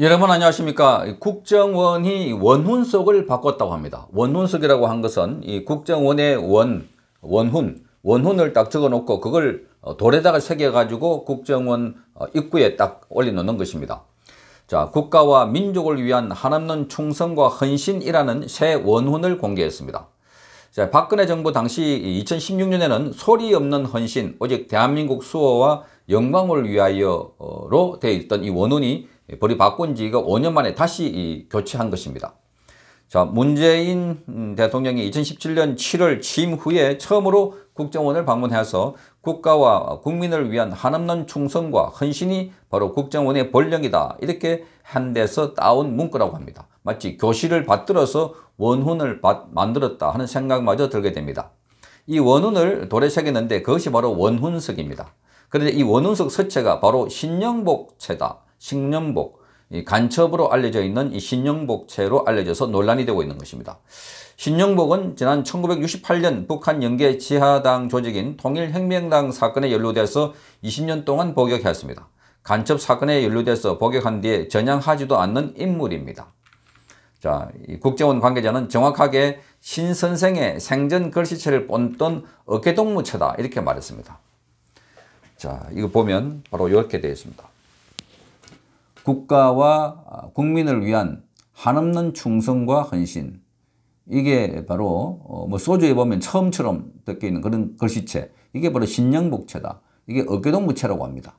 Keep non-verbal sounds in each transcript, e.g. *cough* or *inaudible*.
여러분 안녕하십니까 국정원이 원훈석을 바꿨다고 합니다 원훈석이라고 한 것은 이 국정원의 원, 원훈, 원훈을 딱 적어 놓고 그걸 어, 돌에다가 새겨 가지고 국정원 어, 입구에 딱 올려 놓는 것입니다 자 국가와 민족을 위한 한없는 충성과 헌신이라는 새 원훈을 공개했습니다 자, 박근혜 정부 당시 2016년에는 소리 없는 헌신, 오직 대한민국 수호와 영광을 위하여로 되어 있던 이 원훈이 예, 벌이 바꾼 지가 5년 만에 다시 교체한 것입니다. 자, 문재인 음, 대통령이 2017년 7월 취임 후에 처음으로 국정원을 방문해서 국가와 국민을 위한 한없는 충성과 헌신이 바로 국정원의 본령이다. 이렇게 한 데서 따온 문구라고 합니다. 마치 교실을 받들어서 원훈을 받, 만들었다 하는 생각마저 들게 됩니다. 이 원훈을 돌에 새겼는데 그것이 바로 원훈석입니다. 그런데 이 원훈석 서체가 바로 신영복체다. 식령복, 간첩으로 알려져 있는 이 신영복체로 알려져서 논란이 되고 있는 것입니다. 신영복은 지난 1968년 북한 연계 지하당 조직인 통일혁명당 사건에 연루돼서 20년 동안 복역했습니다. 간첩 사건에 연루돼서 복역한 뒤에 전향하지도 않는 인물입니다. 자, 국정원 관계자는 정확하게 신선생의 생전 글씨체를 본던 어깨동무체다 이렇게 말했습니다. 자, 이거 보면 바로 이렇게 되어 있습니다. 국가와 국민을 위한 한없는 충성과 헌신. 이게 바로 어, 뭐 소주에 보면 처음처럼 덮여 있는 그런 글씨체. 이게 바로 신령복체다. 이게 어깨동 무체라고 합니다.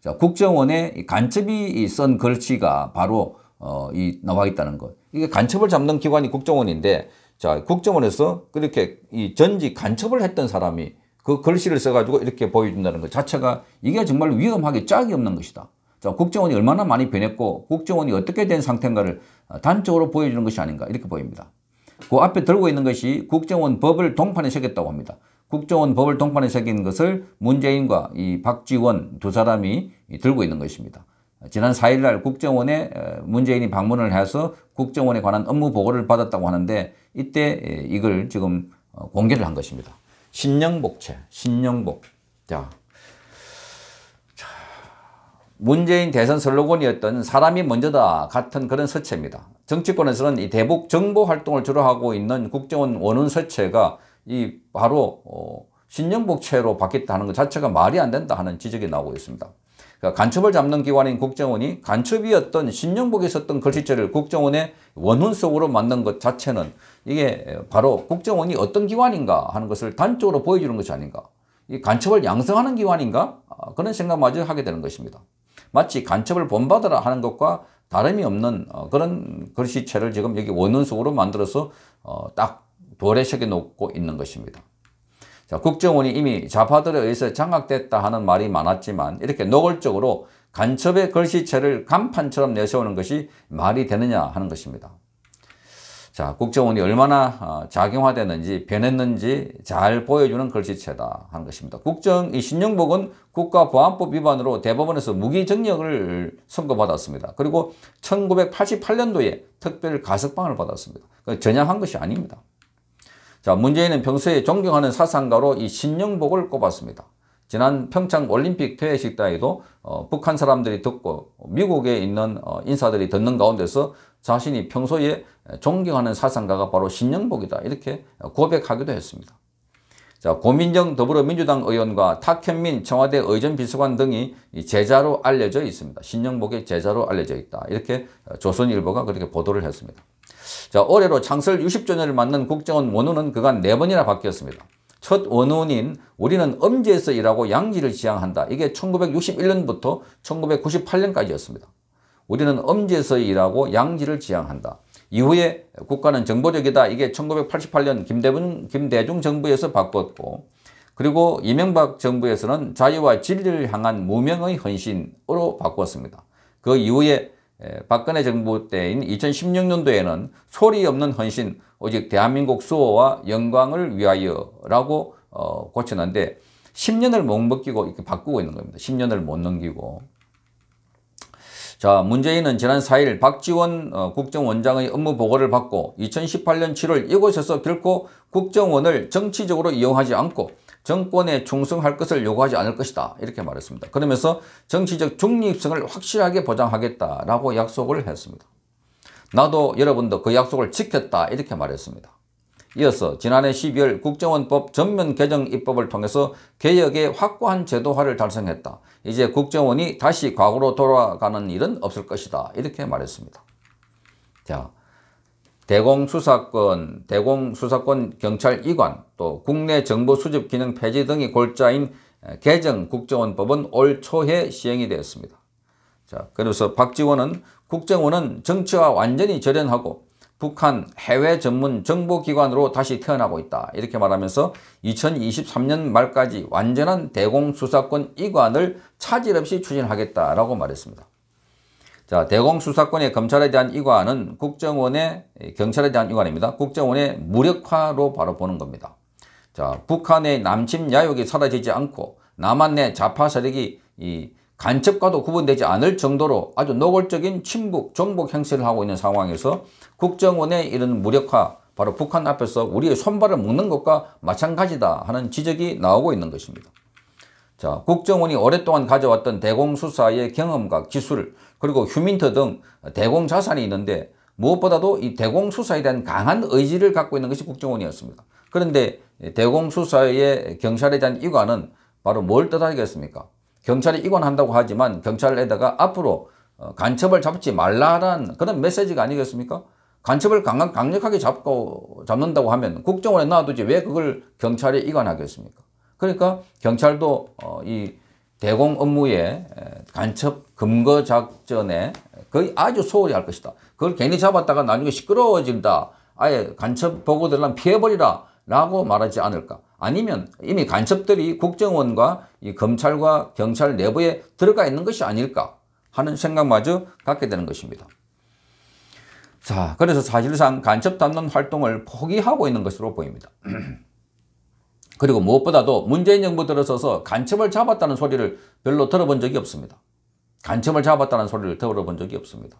자, 국정원의 간첩이 쓴 글씨가 바로 어, 이 나와 있다는 것. 이게 간첩을 잡는 기관이 국정원인데, 자, 국정원에서 그렇게 이 전직 간첩을 했던 사람이 그 글씨를 써가지고 이렇게 보여준다는 것 자체가 이게 정말 위험하게 짝이 없는 것이다. 자, 국정원이 얼마나 많이 변했고 국정원이 어떻게 된 상태인가를 어, 단적으로 보여주는 것이 아닌가 이렇게 보입니다. 그 앞에 들고 있는 것이 국정원 법을 동판에 새겼다고 합니다. 국정원 법을 동판에 새긴 것을 문재인과 이 박지원 두 사람이 들고 있는 것입니다. 지난 4일날 국정원에 어, 문재인이 방문을 해서 국정원에 관한 업무 보고를 받았다고 하는데 이때 이걸 지금 어, 공개를 한 것입니다. 신영복체, 신영복. 자, 문재인 대선 슬로건이었던 사람이 먼저다 같은 그런 서체입니다. 정치권에서는 이 대북 정보 활동을 주로 하고 있는 국정원 원훈 서체가 이 바로 어신년복체로 바뀌었다는 것 자체가 말이 안 된다 하는 지적이 나오고 있습니다. 그러니까 간첩을 잡는 기관인 국정원이 간첩이었던 신년복에 있었던 글씨체를 국정원의 원훈 속으로 만든 것 자체는 이게 바로 국정원이 어떤 기관인가 하는 것을 단적으로 보여주는 것이 아닌가. 이 간첩을 양성하는 기관인가? 아, 그런 생각마저 하게 되는 것입니다. 마치 간첩을 본받으라 하는 것과 다름이 없는 어, 그런 글씨체를 지금 여기 원운석으로 만들어서 어, 딱도래 새겨 놓고 있는 것입니다. 자, 국정원이 이미 좌파들에 의해서 장악됐다 하는 말이 많았지만 이렇게 노골적으로 간첩의 글씨체를 간판처럼 내세우는 것이 말이 되느냐 하는 것입니다. 자, 국정원이 얼마나 작용화되는지 어, 변했는지 잘 보여주는 글씨체다 하는 것입니다. 국정 이 신용복은 국가보안법 위반으로 대법원에서 무기정력을 선고받았습니다. 그리고 1988년도에 특별 가석방을 받았습니다. 그 전향한 것이 아닙니다. 자, 문재인은 평소에 존경하는 사상가로 이 신영복을 꼽았습니다. 지난 평창 올림픽 퇴회식 때에도 어, 북한 사람들이 듣고 미국에 있는 어, 인사들이 듣는 가운데서 자신이 평소에 존경하는 사상가가 바로 신영복이다 이렇게 고백하기도 했습니다. 자, 고민정 더불어민주당 의원과 탁현민 청와대 의전비서관 등이 제자로 알려져 있습니다. 신영복의 제자로 알려져 있다. 이렇게 조선일보가 그렇게 보도를 했습니다. 자, 올해로 창설 60주년을 맞는 국정원 원우는 그간 4번이나 바뀌었습니다. 첫 원훈인 우리는 엄지에서 일하고 양지를 지향한다. 이게 1961년부터 1998년까지였습니다. 우리는 엄지에서 일하고 양지를 지향한다. 이후에 국가는 정보력이다. 이게 1988년 김대중, 김대중 정부에서 바꿨고 그리고 이명박 정부에서는 자유와 진리를 향한 무명의 헌신으로 바꿨습니다. 그 이후에 박근혜 정부 때인 2016년도에는 소리 없는 헌신, 오직 대한민국 수호와 영광을 위하여라고 어, 고쳤는데 10년을 못 먹기고 이렇게 바꾸고 있는 겁니다. 10년을 못 넘기고. 자, 문재인은 지난 4일 박지원 어, 국정원장의 업무 보고를 받고 2018년 7월 이곳에서 결코 국정원을 정치적으로 이용하지 않고 정권에 충성할 것을 요구하지 않을 것이다. 이렇게 말했습니다. 그러면서 정치적 중립성을 확실하게 보장하겠다라고 약속을 했습니다. 나도 여러분도 그 약속을 지켰다. 이렇게 말했습니다. 이어서 지난해 12월 국정원법 전면 개정 입법을 통해서 개혁의 확고한 제도화를 달성했다. 이제 국정원이 다시 과거로 돌아가는 일은 없을 것이다. 이렇게 말했습니다. 자, 대공수사권, 대공수사권 경찰이관, 또 국내 정보 수집 기능 폐지 등이 골자인 개정 국정원법은 올 초에 시행이 되었습니다. 자, 그래서 박지원은 국정원은 정치와 완전히 절연하고 북한 해외 전문 정보기관으로 다시 태어나고 있다. 이렇게 말하면서 2023년 말까지 완전한 대공수사권 이관을 차질 없이 추진하겠다라고 말했습니다. 자, 대공수사권의 검찰에 대한 이관은 국정원의 예, 경찰에 대한 이관입니다. 국정원의 무력화로 바로 보는 겁니다. 자, 북한의 남침 야욕이 사라지지 않고 남한 내자파 세력이 이 간첩과도 구분되지 않을 정도로 아주 노골적인 침북, 정복 행세를 하고 있는 상황에서 국정원의 이런 무력화, 바로 북한 앞에서 우리의 손발을 묶는 것과 마찬가지다 하는 지적이 나오고 있는 것입니다. 자, 국정원이 오랫동안 가져왔던 대공수사의 경험과 기술, 그리고 휴민터 등 대공자산이 있는데 무엇보다도 이 대공수사에 대한 강한 의지를 갖고 있는 것이 국정원이었습니다. 그런데 대공수사의 경찰에 대한 이관은 바로 뭘 뜻하겠습니까? 경찰이 이관 한다고 하지만 경찰에다가 앞으로 어, 간첩을 잡지 말라는 그런 메시지가 아니겠습니까? 간첩을 강력, 강력하게 잡고 잡는다고 하면 국정원에 놔두지 왜 그걸 경찰에 이관하겠습니까? 그러니까 경찰도 어, 이 대공 업무에 간첩 금거 작전에 거의 아주 소홀히 할 것이다. 그걸 괜히 잡았다가 나중에 시끄러워진다. 아예 간첩 보고들은 피해버리라 라고 말하지 않을까. 아니면 이미 간첩들이 국정원과 이 검찰과 경찰 내부에 들어가 있는 것이 아닐까 하는 생각마저 갖게 되는 것입니다. 자, 그래서 사실상 간첩 담론 활동을 포기하고 있는 것으로 보입니다. *clears throat* 그리고 무엇보다도 문재인 정부 들어서서 간첩을 잡았다는 소리를 별로 들어본 적이 없습니다. 간첩을 잡았다는 소리를 들어본 적이 없습니다.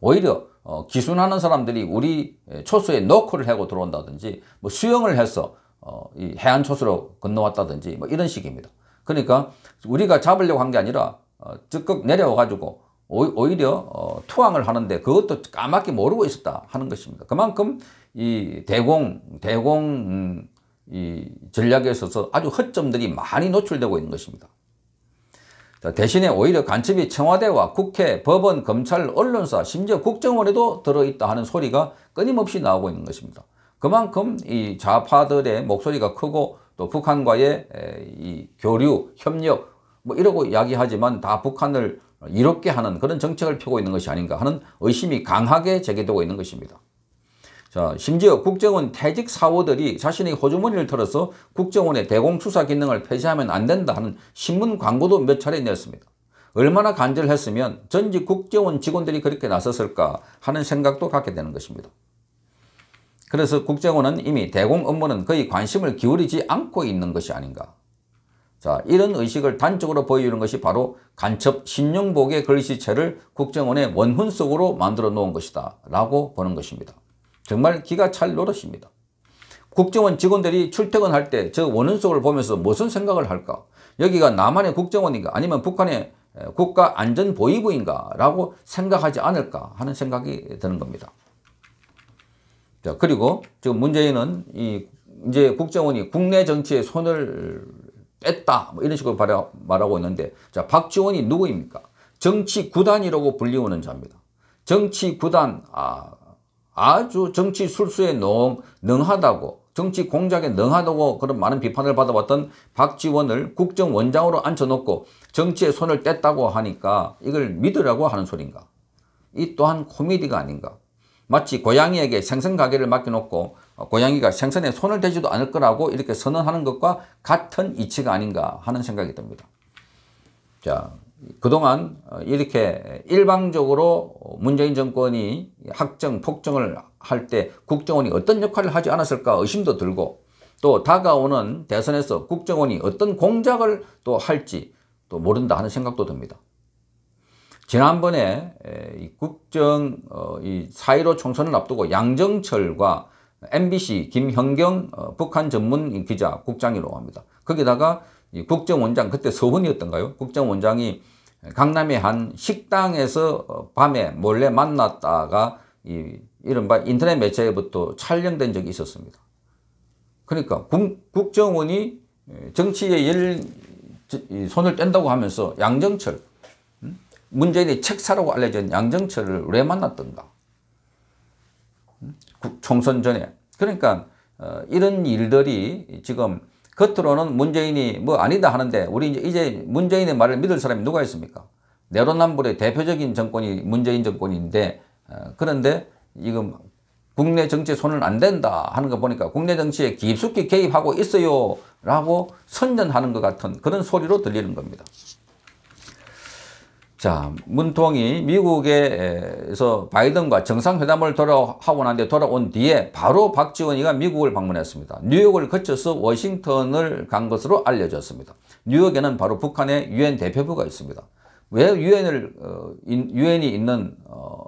오히려 어, 기순하는 사람들이 우리 초소에 노크를 하고 들어온다든지 뭐 수영을 해서 어, 이 해안 초수로 건너왔다든지 뭐 이런 식입니다. 그러니까 우리가 잡으려고 한 게 아니라 어, 적극 내려와가지고 오히려 어, 투항을 하는데 그것도 까맣게 모르고 있었다 하는 것입니다. 그만큼 이 대공 대공 음, 이 전략에 있어서 아주 허점들이 많이 노출되고 있는 것입니다. 대신에 오히려 간첩이 청와대와 국회, 법원, 검찰, 언론사, 심지어 국정원에도 들어있다 하는 소리가 끊임없이 나오고 있는 것입니다. 그만큼 이 좌파들의 목소리가 크고 또 북한과의 이 교류, 협력 뭐 이러고 이야기하지만 다 북한을 이롭게 하는 그런 정책을 펴고 있는 것이 아닌가 하는 의심이 강하게 제기되고 있는 것입니다. 자, 심지어 국정원 퇴직 사호들이 자신의 호주머니를 털어서 국정원의 대공수사 기능을 폐지하면 안 된다 하는 신문 광고도 몇 차례 냈습니다. 얼마나 간절했으면 전직 국정원 직원들이 그렇게 나섰을까 하는 생각도 갖게 되는 것입니다. 그래서 국정원은 이미 대공 업무는 거의 관심을 기울이지 않고 있는 것이 아닌가. 자, 이런 의식을 단적으로 보여주는 것이 바로 간첩 신용복의 글씨체를 국정원의 원훈 속으로 만들어 놓은 것이다 라고 보는 것입니다. 정말 기가 찰 노릇입니다. 국정원 직원들이 출퇴근할 때 저 원훈 속을 보면서 무슨 생각을 할까? 여기가 남한의 국정원인가 아니면 북한의 국가안전보위부인가 라고 생각하지 않을까 하는 생각이 드는 겁니다. 자, 그리고 지금 문재인은 이 이제 국정원이 국내 정치에 손을 뺐다 뭐 이런 식으로 말하고 있는데 자 박지원이 누구입니까? 정치 구단이라고 불리우는 자입니다. 정치 구단 아, 아주 정치 술수에 농, 능하다고 정치 공작에 능하다고 그런 많은 비판을 받아왔던 박지원을 국정원장으로 앉혀놓고 정치에 손을 뗐다고 하니까 이걸 믿으라고 하는 소린가? 이 또한 코미디가 아닌가? 마치 고양이에게 생선 가게를 맡겨놓고 어, 고양이가 생선에 손을 대지도 않을 거라고 이렇게 선언하는 것과 같은 이치가 아닌가 하는 생각이 듭니다. 자, 그동안 어, 이렇게 일방적으로 문재인 정권이 학정, 폭정을 할 때 국정원이 어떤 역할을 하지 않았을까 의심도 들고 또 다가오는 대선에서 국정원이 어떤 공작을 또 할지 또 모른다 하는 생각도 듭니다. 지난번에 이 국정 어, 이4.15 총선을 앞두고 양정철과 MBC 김현경 어, 북한 전문 기자 국장이라고 합니다. 거기다가 국정원장 그때 서훈이었던가요? 국정원장이 강남의 한 식당에서 어, 밤에 몰래 만났다가 이, 이른바 인터넷 매체에부터 촬영된 적이 있었습니다. 그러니까 국, 정원이 정치에 열, 손을 뗀다고 하면서 양정철 문재인이 책 사라고 알려진 양정철을 왜 만났던가. 총선 전에. 그러니까 어, 이런 일들이 지금 겉으로는 문재인이 뭐 아니다 하는데 우리 이제, 문재인의 말을 믿을 사람이 누가 있습니까? 내로남불의 대표적인 정권이 문재인 정권인데 어, 그런데 지금 국내 정치에 손을 안 댄다 하는 거 보니까 국내 정치에 깊숙이 개입하고 있어요 라고 선전하는 것 같은 그런 소리로 들리는 겁니다. 자, 문통이 미국에서 바이든과 정상회담을 돌아, 오고난데 돌아온 뒤에 바로 박지원이가 미국을 방문했습니다. 뉴욕을 거쳐서 워싱턴을 간 것으로 알려졌습니다. 뉴욕에는 바로 북한의 유엔 대표부가 있습니다. 왜 유엔을, 어, 유엔이 있는, 어,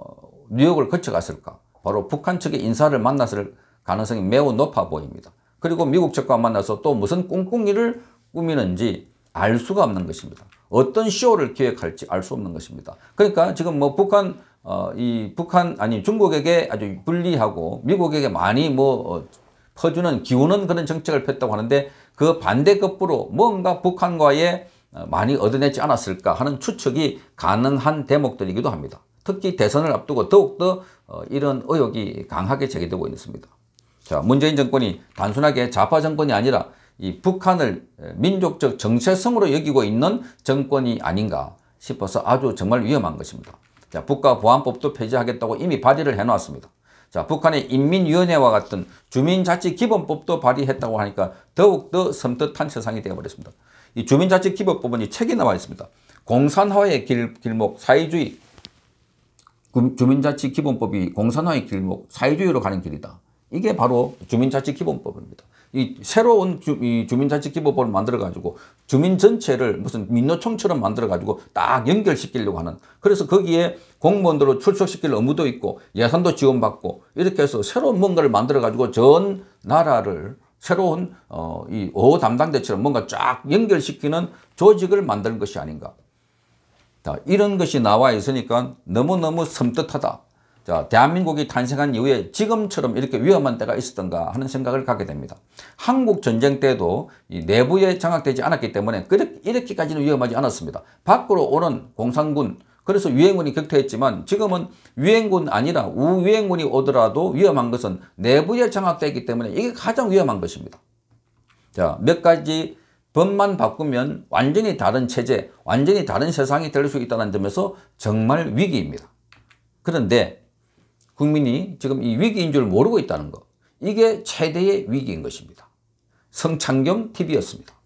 뉴욕을 거쳐갔을까? 바로 북한 측의 인사를 만났을 가능성이 매우 높아 보입니다. 그리고 미국 측과 만나서 또 무슨 꿍꿍이를 꾸미는지 알 수가 없는 것입니다. 어떤 쇼를 기획할지 알 수 없는 것입니다. 그러니까 지금 뭐 북한 어, 이 북한 아니 중국에게 아주 불리하고 미국에게 많이 뭐 어, 퍼주는 기우는 그런 정책을 폈다고 하는데 그 반대급부로 뭔가 북한과의 어, 많이 얻어내지 않았을까 하는 추측이 가능한 대목들이기도 합니다. 특히 대선을 앞두고 더욱더 어, 이런 의혹이 강하게 제기되고 있습니다. 자, 문재인 정권이 단순하게 좌파 정권이 아니라 이 북한을 민족적 정체성으로 여기고 있는 정권이 아닌가 싶어서 아주 정말 위험한 것입니다. 자, 국가보안법도 폐지하겠다고 이미 발의를 해놨습니다. 자, 북한의 인민위원회와 같은 주민자치기본법도 발의했다고 하니까 더욱더 섬뜩한 세상이 되어버렸습니다. 이 주민자치기본법은 이 책이 나와 있습니다. 공산화의 길, 길목, 사회주의, 주민자치기본법이 공산화의 길목, 사회주의로 가는 길이다. 이게 바로 주민자치기본법입니다. 이 새로운 주, 민자치기법을 만들어가지고 주민 전체를 무슨 민노총처럼 만들어가지고 딱 연결시키려고 하는 그래서 거기에 공무원들로 출석시킬 의무도 있고 예산도 지원받고 이렇게 해서 새로운 뭔가를 만들어가지고 전 나라를 새로운 어, 이 5호 어 담당대처럼 뭔가 쫙 연결시키는 조직을 만드는 것이 아닌가. 자, 이런 것이 나와 있으니까 너무너무 섬뜩하다. 자, 대한민국이 탄생한 이후에 지금처럼 이렇게 위험한 때가 있었던가 하는 생각을 갖게 됩니다. 한국 전쟁 때도 내부에 장악되지 않았기 때문에 그렇게, 이렇게까지는 위험하지 않았습니다. 밖으로 오는 공산군, 그래서 유엔군이 격퇴했지만 지금은 유엔군 아니라 우유엔군이 오더라도 위험한 것은 내부에 장악되기 때문에 이게 가장 위험한 것입니다. 자, 몇 가지 법만 바꾸면 완전히 다른 체제, 완전히 다른 세상이 될 수 있다는 점에서 정말 위기입니다. 그런데 국민이 지금 이 위기인 줄 모르고 있다는 것. 이게 최대의 위기인 것입니다. 성창경 TV였습니다.